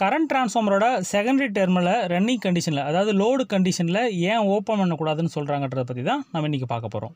current ட்ரான்ஸ்ஃபார்மரோட secondary டெர்மில் running கண்டிஷனில் அதாவது லோடு கண்டிஷனில் ஏன் ஓப்பன் பண்ணக்கூடாதுன்னு சொல்கிறாங்கன்றத பற்றி தான் நம்ம இன்றைக்கி பார்க்க போகிறோம்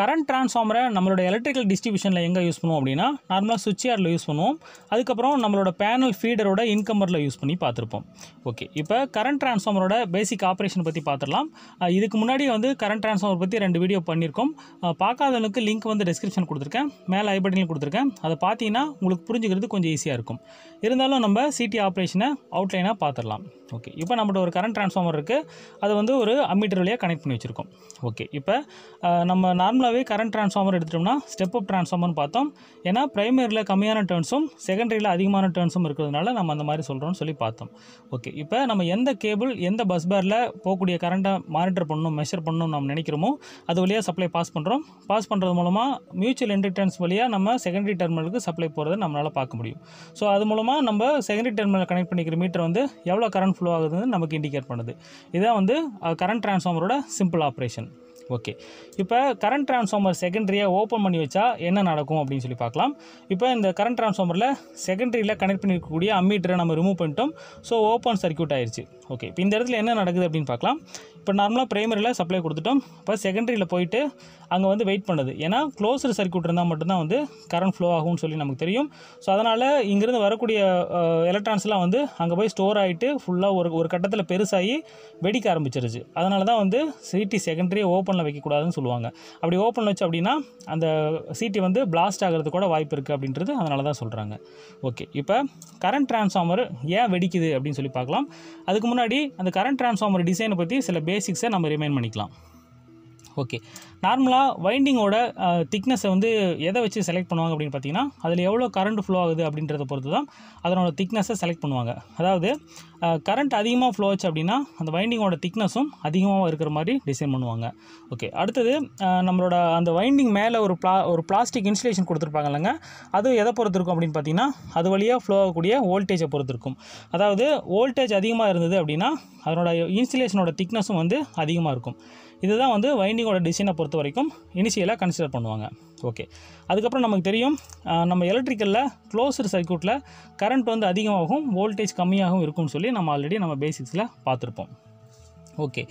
கரண்ட் ட்ரான்ஸ்ஃபார்மரை நம்மளோட எலக்ட்ரிக்கல் டிஸ்ட்ரிபியூஷனில் எங்கே யூஸ் பண்ணுவோம் அப்படின்னா நார்மலாக சுவிட்ச் ஏரில் யூஸ் பண்ணுவோம் அதுக்கப்புறம் நம்மளோட பேனல் ஃபீடரோட இன்கம்பரில் யூஸ் பண்ணி பார்த்துருப்போம் ஓகே இப்போ கரண்ட் ட்ரான்ஸ்ஃபார்மரோட பேசிக் ஆப்ரேஷன் பற்றி பார்த்துடலாம் இதுக்கு முன்னாடி வந்து கரண்ட் ட்ரான்ஸ்ஃபார்மர் பற்றி ரெண்டு வீடியோ பண்ணியிருக்கோம் பார்க்காதவனுக்கு லிங்க் வந்து டிஸ்கிரிப்ஷன் கொடுத்துருக்கேன் மேலே ஐ கொடுத்துருக்கேன் அதை பார்த்தீங்கன்னா உங்களுக்கு புரிஞ்சுக்கிறது கொஞ்சம் ஈஸியாக இருக்கும் இருந்தாலும் நம்ம சிடி ஆப்ரேஷனை அவுட்லைனாக பார்த்துடலாம் ஓகே இப்போ நம்மகிட்ட ஒரு கரண்ட் ட்ரான்ஸ்ஃபார்மர் இருக்குது அதை வந்து ஒரு அம்மீட்டர் வழியாக கனெக்ட் பண்ணி வச்சுருக்கோம் ஓகே இப்போ நம்ம நார்மலாக ஃபுல்லாகவே கரண்ட் ட்ரான்ஸ்ஃபார்மர் எடுத்துட்டோம்னா ஸ்டெப் அப் ட்ரான்ஸ்ஃபார்மர்னு பார்த்தோம் ஏன்னா ப்ரைமரியில் கம்மியான டேர்ன்ஸும் செகண்டரியில் அதிகமான டேர்ன்ஸும் இருக்கிறதுனால நம்ம அந்த மாதிரி சொல்கிறோம்னு சொல்லி பார்த்தோம் ஓகே இப்போ நம்ம எந்த கேபிள் எந்த பஸ் பேரில் போகக்கூடிய கரண்ட்டை மானிட்டர் பண்ணணும் மெஷர் பண்ணணும் நம்ம நினைக்கிறோமோ அது வழியாக சப்ளை பாஸ் பண்ணுறோம் பாஸ் பண்ணுறது மூலமாக மியூச்சுவல் என்ட்ரிட்டர்ன்ஸ் வழியாக நம்ம செகண்டரி டெர்மினலுக்கு சப்ளை போகிறத நம்மளால் பார்க்க முடியும் ஸோ அது மூலமாக நம்ம செகண்டரி டெர்மினல் கனெக்ட் பண்ணிக்கிற மீட்டர் வந்து எவ்வளோ கரண்ட் ஃப்ளோ ஆகுதுன்னு நமக்கு இண்டிகேட் பண்ணுது இதான் வந்து கரண்ட் ட்ரான்ஸ்ஃபார்மரோட சிம்பிள் ஆப்ரேஷன் ஓகே இப்போ கரண்ட் ட்ரான்ஸ்ஃபார்மர் செகண்ட்ரியை ஓப்பன் பண்ணி வச்சா என்ன நடக்கும் அப்படின்னு சொல்லி பார்க்கலாம் இப்போ இந்த கரண்ட் ட்ரான்ஸ்ஃபார்மரில் செகண்டரியில் கனெக்ட் பண்ணியிருக்கக்கூடிய அம்மீட்டரை நம்ம ரிமூவ் பண்ணிட்டோம் ஸோ ஓப்பன் சர்க்கியூட் ஆயிடுச்சு ஓகே இப்போ இந்த இடத்துல என்ன நடக்குது அப்படின்னு பார்க்கலாம் இப்போ நார்மலாக ப்ரைமரியில் சப்ளை கொடுத்துட்டோம் இப்போ செகண்டரியில் போயிட்டு அங்கே வந்து வெயிட் பண்ணுது ஏன்னா க்ளோஸர் சர்க்கியூட் இருந்தால் மட்டும்தான் வந்து கரண்ட் ஃப்ளோ ஆகும்னு சொல்லி நமக்கு தெரியும் ஸோ அதனால் இங்கேருந்து வரக்கூடிய எலக்ட்ரான்ஸ்லாம் வந்து அங்கே போய் ஸ்டோர் ஆகிட்டு ஃபுல்லாக ஒரு ஒரு கட்டத்தில் பெருசாகி வெடிக்க ஆரம்பிச்சிருச்சு அதனால தான் வந்து சிடி செகண்டரியை ஓப்பனில் வைக்கக்கூடாதுன்னு சொல்லுவாங்க அப்படி ஓப்பன் வச்சு அப்படின்னா அந்த சிடி வந்து பிளாஸ்ட் ஆகிறது கூட வாய்ப்பு இருக்குது அப்படின்றது அதனால தான் சொல்கிறாங்க ஓகே இப்போ கரண்ட் டிரான்ஸ்ஃபார்மர் ஏன் வெடிக்குது அப்படின்னு சொல்லி பார்க்கலாம் அதுக்கு முன்னாடி முன்னாடி அந்த கரண்ட் டிரான்ஸ்ஃபார்மர் டிசைனை பற்றி சில பேசிக்ஸை நம்ம ரிமைண்ட் பண்ணிக்கலாம் ஓகே நார்மலாக வைண்டிங்கோட திக்னஸை வந்து எதை வச்சு செலக்ட் பண்ணுவாங்க அப்படின்னு பார்த்தீங்கன்னா அதில் எவ்வளோ கரண்ட் ஃப்ளோ ஆகுது அப்படின்றத பொறுத்து தான் அதனோட திக்னஸை செலக்ட் பண்ணுவாங்க அதாவது கரண்ட் அதிகமாக ஃப்ளோ ஆச்சு அப்படின்னா அந்த வைண்டிங்கோட திக்னஸும் அதிகமாக இருக்கிற மாதிரி டிசைன் பண்ணுவாங்க ஓகே அடுத்தது நம்மளோட அந்த வைண்டிங் மேலே ஒரு பிளா ஒரு பிளாஸ்டிக் இன்சுலேஷன் கொடுத்துருப்பாங்கல்லங்க அது எதை பொறுத்து இருக்கும் அப்படின்னு பார்த்தீங்கன்னா அது வழியாக ஃப்ளோ ஆகக்கூடிய வோல்டேஜை பொறுத்து இருக்கும் அதாவது வோல்டேஜ் அதிகமாக இருந்தது அப்படின்னா அதனோட இன்சுலேஷனோட திக்னஸும் வந்து அதிகமாக இருக்கும் இதுதான் வந்து வைண்டிங்கோட டிசைனை பொறுத்த வரைக்கும் இனிஷியலாக கன்சிடர் பண்ணுவாங்க ஓகே அதுக்கப்புறம் நமக்கு தெரியும் நம்ம எலக்ட்ரிக்கலில் க்ளோஸ்டு சர்க்கியூட்டில் கரண்ட் வந்து அதிகமாகவும் வோல்டேஜ் கம்மியாகவும் இருக்கும்னு சொல்லி நம்ம ஆல்ரெடி நம்ம பேசிக்ஸில் பார்த்துருப்போம் ஓகே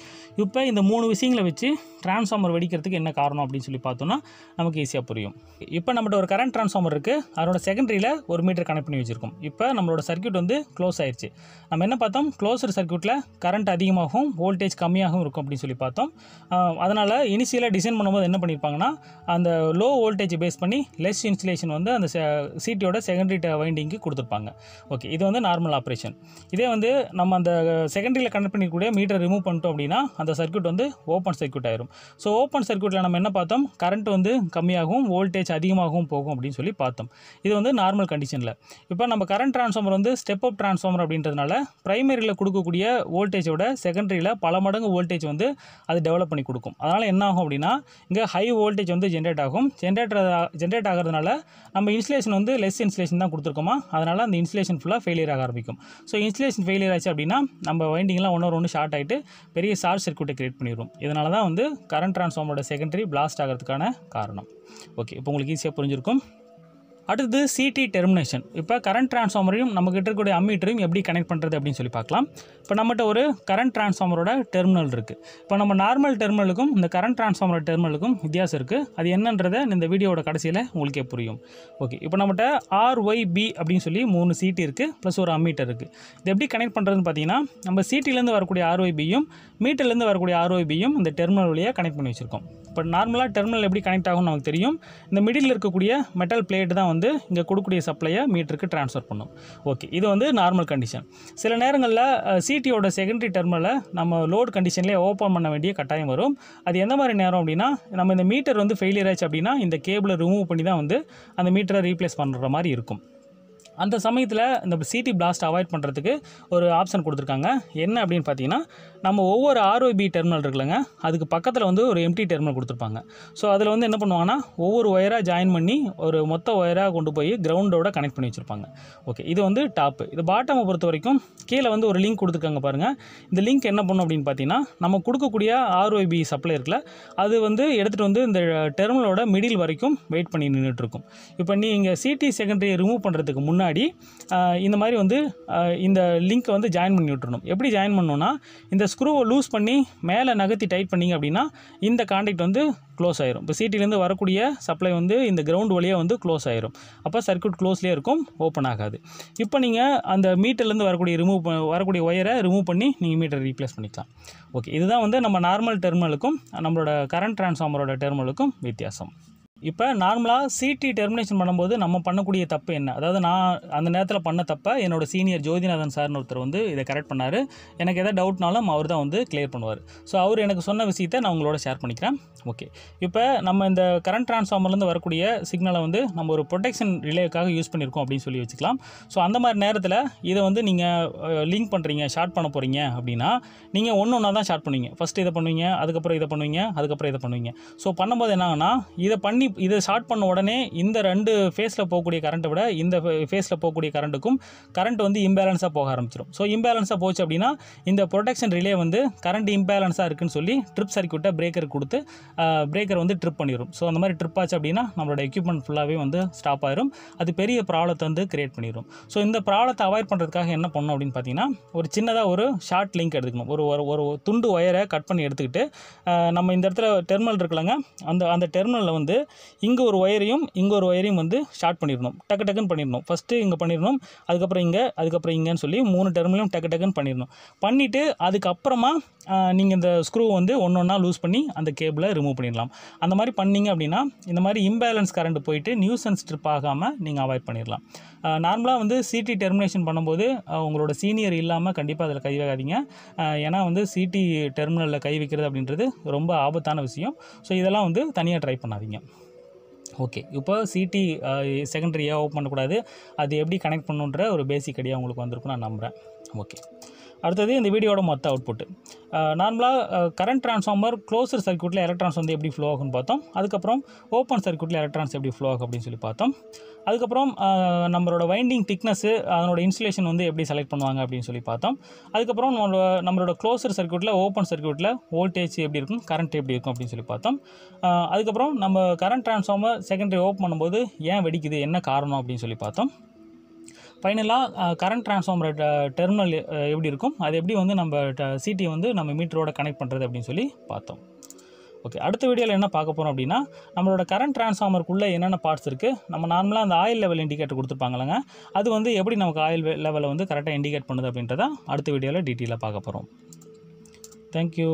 இப்போ இந்த மூணு விஷயங்களை வச்சு டிரான்ஸ்ஃபார்மர் வெடிக்கிறதுக்கு என்ன காரணம் அப்படின்னு சொல்லி பார்த்தோம்னா நமக்கு ஈஸியாக புரியும் இப்போ நம்மகிட்ட ஒரு கரண்ட் டிரான்ஸ்ஃபார்மர் இருக்குது அதோட செகண்டரியில் ஒரு மீட்டர் கனெக்ட் பண்ணி வச்சுருக்கோம் இப்போ நம்மளோட சர்க்கியூட் வந்து க்ளோஸ் ஆயிடுச்சு நம்ம என்ன பார்த்தோம் க்ளோஸ்டு சர்க்கியூட்டில் கரண்ட் அதிகமாகவும் வோல்டேஜ் கம்மியாகவும் இருக்கும் அப்படின்னு சொல்லி பார்த்தோம் அதனால் இனிஷியலாக டிசைன் பண்ணும்போது என்ன பண்ணியிருப்பாங்கன்னா அந்த லோ வோல்டேஜ் பேஸ் பண்ணி லெஸ் இன்சுலேஷன் வந்து அந்த சீட்டியோட செகண்டரி வைண்டிங்க்கு கொடுத்துருப்பாங்க ஓகே இது வந்து நார்மல் ஆப்ரேஷன் இதே வந்து நம்ம அந்த செகண்டரியில் கனெக்ட் பண்ணிக்கூடிய மீட்டர் ரிமூவ் பண்ண பண்ணிட்டோம் அப்படின்னா அந்த சர்க்கியூட் வந்து ஓப்பன் சர்க்கியூட் ஆயிரும் ஸோ ஓப்பன் சர்க்கியூட்டில் நம்ம என்ன பார்த்தோம் கரண்ட் வந்து கம்மியாகவும் வோல்டேஜ் அதிகமாகவும் போகும் அப்படின்னு சொல்லி பார்த்தோம் இது வந்து நார்மல் கண்டிஷனில் இப்போ நம்ம கரண்ட் ட்ரான்ஸ்ஃபார்மர் வந்து ஸ்டெப் அப் ட்ரான்ஸ்ஃபார்மர் அப்படின்றதுனால ப்ரைமரியில் கொடுக்கக்கூடிய விட செகண்டரியில் பல மடங்கு வோல்டேஜ் வந்து அது டெவலப் பண்ணி கொடுக்கும் அதனால் என்ன ஆகும் அப்படின்னா இங்கே ஹை வோல்டேஜ் வந்து ஜென்ரேட் ஆகும் ஜென்ரேட் ஜென்ரேட் ஆகிறதுனால நம்ம இன்சுலேஷன் வந்து லெஸ் இன்சுலேஷன் தான் கொடுத்துருக்கோமா அதனால் அந்த இன்சுலேஷன் ஃபுல்லாக ஃபெயிலியர் ஆக ஆரம்பிக்கும் ஸோ இன்சுலேஷன் ஃபெயிலியர் ஆச்சு அப்படின்னா நம்ம வைண்டிங்லாம் ஒன்று ஒன்று ஷார்ட் ஆகிட்டு பெரிய ஷார்ட் சர்க்கியூட்டை கிரியேட் பண்ணிடுவோம் இதனால தான் வந்து கரண்ட் ட்ரான்ஸ்ஃபார்மரோட செகண்டரி பிளாஸ்ட் ஆகிறதுக்கான காரணம் ஓகே இப்போ உங்களுக்கு ஈஸியாக புரிஞ்சிருக்கும் அடுத்தது சிடி டெர்மினேஷன் இப்போ கரண்ட் ட்ரான்ஸ்ஃபார்மரையும் நம்மக்கிட்ட இருக்கக்கூடிய அம்மீட்டரையும் எப்படி கனெக்ட் பண்ணுறது அப்படின்னு சொல்லி பார்க்கலாம் இப்போ நம்மகிட்ட ஒரு கரண்ட் ட்ரான்ஸ்ஃபார்மரோட டெர்மினல் இருக்குது இப்போ நம்ம நார்மல் டெர்மினலுக்கும் இந்த கரண்ட் ட்ரான்ஸ்ஃபார்மர் டெர்மினலுக்கும் வித்தியாசம் இருக்குது அது என்னன்றதை இந்த வீடியோட கடைசியில் உங்களுக்கே புரியும் ஓகே இப்போ நம்மகிட்ட ஆர்ஒய்பி அப்படின்னு சொல்லி மூணு சீட்டு இருக்குது ப்ளஸ் ஒரு அம்மீட்டர் இருக்குது இது எப்படி கனெக்ட் பண்ணுறதுன்னு பார்த்தீங்கன்னா நம்ம சீட்டிலேருந்து வரக்கூடிய ஆர்ஒய்பியும் மீட்டர்லேருந்து வரக்கூடிய ஆர்ஒய்பியும் இந்த டெர்மினல் வழியாக கனெக்ட் பண்ணி வச்சுருக்கோம் இப்போ நார்மலாக டெர்மினல் எப்படி கனெக்ட் ஆகும் நமக்கு தெரியும் இந்த மிடில் இருக்கக்கூடிய மெட்டல் பிளேட் தான் வந்து வந்து இங்கே கொடுக்கக்கூடிய சப்ளையை மீட்டருக்கு ட்ரான்ஸ்ஃபர் பண்ணும் ஓகே இது வந்து நார்மல் கண்டிஷன் சில நேரங்களில் சிடியோட செகண்டரி டெர்மில் நம்ம லோட் கண்டிஷன்லேயே ஓப்பன் பண்ண வேண்டிய கட்டாயம் வரும் அது எந்த மாதிரி நேரம் அப்படின்னா நம்ம இந்த மீட்டர் வந்து ஃபெயிலியர் ஆச்சு அப்படின்னா இந்த கேபிளை ரிமூவ் பண்ணி தான் வந்து அந்த மீட்டரை ரீப்ளேஸ் பண்ணுற மாதிரி இருக்கும் அந்த சமயத்தில் இந்த சிடி பிளாஸ்ட் அவாய்ட் பண்ணுறதுக்கு ஒரு ஆப்ஷன் கொடுத்துருக்காங்க என்ன அப்படின்னு பார்த்தீங்கன்னா நம்ம ஒவ்வொரு ஆர்ஓபி டெர்மினல் இருக்குல்லங்க அதுக்கு பக்கத்தில் வந்து ஒரு எம்டி டெர்மினல் கொடுத்துருப்பாங்க ஸோ அதில் வந்து என்ன பண்ணுவாங்கன்னா ஒவ்வொரு ஒயராக ஜாயின் பண்ணி ஒரு மொத்த ஒயராக கொண்டு போய் கிரவுண்டோட கனெக்ட் பண்ணி வச்சுருப்பாங்க ஓகே இது வந்து டாப்பு இது பாட்டமை பொறுத்த வரைக்கும் கீழே வந்து ஒரு லிங்க் கொடுத்துருக்காங்க பாருங்கள் இந்த லிங்க் என்ன பண்ணும் அப்படின்னு பார்த்தீங்கன்னா நம்ம கொடுக்கக்கூடிய ஆர்ஓபி சப்ளை இருக்குல்ல அது வந்து எடுத்துகிட்டு வந்து இந்த டெர்மினலோட மிடில் வரைக்கும் வெயிட் பண்ணி நின்றுட்டுருக்கும் இப்போ நீங்கள் சிடி செகண்டரி ரிமூவ் பண்ணுறதுக்கு முன்னாடி முன்னாடி இந்த மாதிரி வந்து இந்த லிங்க்கை வந்து ஜாயின் பண்ணி விட்டுருணும் எப்படி ஜாயின் பண்ணோன்னா இந்த ஸ்க்ரூவை லூஸ் பண்ணி மேலே நகர்த்தி டைட் பண்ணிங்க அப்படின்னா இந்த காண்டாக்ட் வந்து க்ளோஸ் ஆயிரும் இப்போ சீட்டிலேருந்து வரக்கூடிய சப்ளை வந்து இந்த கிரவுண்ட் வழியாக வந்து க்ளோஸ் ஆயிரும் அப்போ சர்க்கியூட் க்ளோஸ்லேயே இருக்கும் ஓப்பன் ஆகாது இப்போ நீங்கள் அந்த மீட்டர்லேருந்து வரக்கூடிய ரிமூவ் வரக்கூடிய ஒயரை ரிமூவ் பண்ணி நீங்கள் மீட்டர் ரீப்ளேஸ் பண்ணிக்கலாம் ஓகே இதுதான் வந்து நம்ம நார்மல் டெர்மலுக்கும் நம்மளோட கரண்ட் ட்ரான்ஸ்ஃபார்மரோட டெர்மலுக்கும் வித்தியாசம் இப்போ நார்மலாக சிடி டெர்மினேஷன் பண்ணும்போது நம்ம பண்ணக்கூடிய தப்பு என்ன அதாவது நான் அந்த நேரத்தில் பண்ண தப்பை என்னோட சீனியர் ஜோதிநாதன் சார்னு ஒருத்தர் வந்து இதை கரெக்ட் பண்ணார் எனக்கு எதாவது டவுட்னாலும் அவர் தான் வந்து கிளியர் பண்ணுவார் ஸோ அவர் எனக்கு சொன்ன விஷயத்தை நான் உங்களோட ஷேர் பண்ணிக்கிறேன் ஓகே இப்போ நம்ம இந்த கரண்ட் ட்ரான்ஸ்ஃபார்மர்லேருந்து வரக்கூடிய சிக்னலை வந்து நம்ம ஒரு ப்ரொடெக்ஷன் ரிலேக்காக யூஸ் பண்ணியிருக்கோம் அப்படின்னு சொல்லி வச்சுக்கலாம் ஸோ அந்த மாதிரி நேரத்தில் இதை வந்து நீங்கள் லிங்க் பண்ணுறீங்க ஷார்ட் பண்ண போகிறீங்க அப்படின்னா நீங்கள் ஒன்று ஒன்றா தான் ஷார்ட் பண்ணுவீங்க ஃபஸ்ட்டு இதை பண்ணுவீங்க அதுக்கப்புறம் இதை பண்ணுவீங்க அதுக்கப்புறம் இதை பண்ணுவீங்க ஸோ பண்ணும்போது என்னாகன்னா இதை பண்ணி இது ஷார்ட் பண்ண உடனே இந்த ரெண்டு ஃபேஸில் போகக்கூடிய கரண்ட்டை விட இந்த ஃபேஸில் போகக்கூடிய கரண்ட்டுக்கும் கரண்ட் வந்து இம்பேலன்ஸாக போக ஆரம்பிச்சிடும் ஸோ இம்பேலன்ஸாக போச்சு அப்படின்னா இந்த ப்ரொடெக்ஷன் ரிலே வந்து கரண்ட் இம்பேலன்ஸாக இருக்குன்னு சொல்லி ட்ரிப் சர்க்கியூட்டை பிரேக்கர் கொடுத்து பிரேக்கர் வந்து ட்ரிப் பண்ணிடும் ஸோ அந்த மாதிரி ட்ரிப் ஆச்சு அப்படின்னா நம்மளோட எக்யூப்மெண்ட் ஃபுல்லாகவே வந்து ஸ்டாப் ஆயிரும் அது பெரிய ப்ராப்ளத்தை வந்து கிரியேட் பண்ணிடும் ஸோ இந்த ப்ராப்ளத்தை அவாய்ட் பண்ணுறதுக்காக என்ன பண்ணும் அப்படின்னு பார்த்தீங்கன்னா ஒரு சின்னதாக ஒரு ஷார்ட் லிங்க் எடுத்துக்கணும் ஒரு ஒரு துண்டு ஒயரை கட் பண்ணி எடுத்துக்கிட்டு நம்ம இந்த இடத்துல டெர்மினல் இருக்கலங்க அந்த அந்த டெர்மினலில் வந்து இங்கே ஒரு ஒயரையும் இங்கே ஒரு ஒயரையும் வந்து ஷார்ட் பண்ணிடணும் டக்கு டக்குன்னு பண்ணிடணும் ஃபஸ்ட்டு இங்கே பண்ணிடணும் அதுக்கப்புறம் இங்கே அதுக்கப்புறம் இங்கேன்னு சொல்லி மூணு டெர்மிலையும் டக்கு டக்குன்னு பண்ணிடணும் பண்ணிவிட்டு அதுக்கப்புறமா நீங்கள் இந்த ஸ்க்ரூ வந்து ஒன்று ஒன்றா லூஸ் பண்ணி அந்த கேபிளை ரிமூவ் பண்ணிடலாம் அந்த மாதிரி பண்ணிங்க அப்படின்னா இந்த மாதிரி இம்பேலன்ஸ் கரண்ட் போயிட்டு நியூசன்ஸ் ட்ரிப் ஆகாமல் நீங்கள் அவாய்ட் பண்ணிடலாம் நார்மலாக வந்து சிடி டெர்மினேஷன் பண்ணும்போது உங்களோட சீனியர் இல்லாமல் கண்டிப்பாக அதில் கை வைக்காதீங்க ஏன்னா வந்து சிடி டெர்மினலில் கை வைக்கிறது அப்படின்றது ரொம்ப ஆபத்தான விஷயம் ஸோ இதெல்லாம் வந்து தனியாக ட்ரை பண்ணாதீங்க ஓகே இப்போ சிடி செகண்டரியாக ஓப்பன் பண்ணக்கூடாது அது எப்படி கனெக்ட் பண்ணுன்ற ஒரு பேசிக் ஐடியா உங்களுக்கு வந்திருக்கும் நான் நம்புகிறேன் ஓகே அடுத்தது இந்த வீடியோட மொத்த அவுட்புட்டு நார்மலாக கரண்ட் ட்ரான்ஸ்ஃபார்மர் க்ளோஸர் சர்க்யூட்டில் எலக்ட்ரான்ஸ் வந்து எப்படி ஃப்ளோ ஆகும்னு பார்த்தோம் அதுக்கப்புறம் ஓப்பன் சர்க்யூட்டில் எலக்ட்ரான்ஸ் எப்படி ஃப்ளோ ஆகும் அப்படின்னு சொல்லி பார்த்தோம் அதுக்கப்புறம் நம்மளோட வைண்டிங் திக்னஸ்ஸு அதனோட இன்சுலேஷன் வந்து எப்படி செலக்ட் பண்ணுவாங்க அப்படின்னு சொல்லி பார்த்தோம் அதுக்கப்புறம் நம்மளோட நம்மளோட க்ளோஸ்டு சர்க்யூட்டில் ஓப்பன் சர்க்யூட்டில் வோல்டேஜ் எப்படி இருக்கும் கரண்ட் எப்படி இருக்கும் அப்படின்னு சொல்லி பார்த்தோம் அதுக்கப்புறம் நம்ம கரண்ட் ட்ரான்ஸ்ஃபார்மர் செகண்டரி ஓப்பன் பண்ணும்போது ஏன் வெடிக்குது என்ன காரணம் அப்படின்னு சொல்லி பார்த்தோம் ஃபைனலாக கரண்ட் ட்ரான்ஸ்ஃபார்மர் டெர்மினல் எப்படி இருக்கும் அது எப்படி வந்து நம்ம சிடி வந்து நம்ம மீட்டரோட கனெக்ட் பண்ணுறது அப்படின்னு சொல்லி பார்த்தோம் ஓகே அடுத்த வீடியோவில் என்ன பார்க்க போகிறோம் அப்படின்னா நம்மளோட கரண்ட் ட்ரான்ஸ்ஃபார்மருக்குள்ளே என்னென்ன பார்ட்ஸ் இருக்குது நம்ம நார்மலாக அந்த ஆயில் லெவல் இண்டிகேட்டர் கொடுத்துருப்பாங்களங்க அது வந்து எப்படி நமக்கு ஆயில் லெவலை வந்து கரெக்டாக இண்டிகேட் பண்ணுது அப்படின்றத அடுத்த வீடியோவில் டீட்டெயிலாக பார்க்க போகிறோம் தேங்க்யூ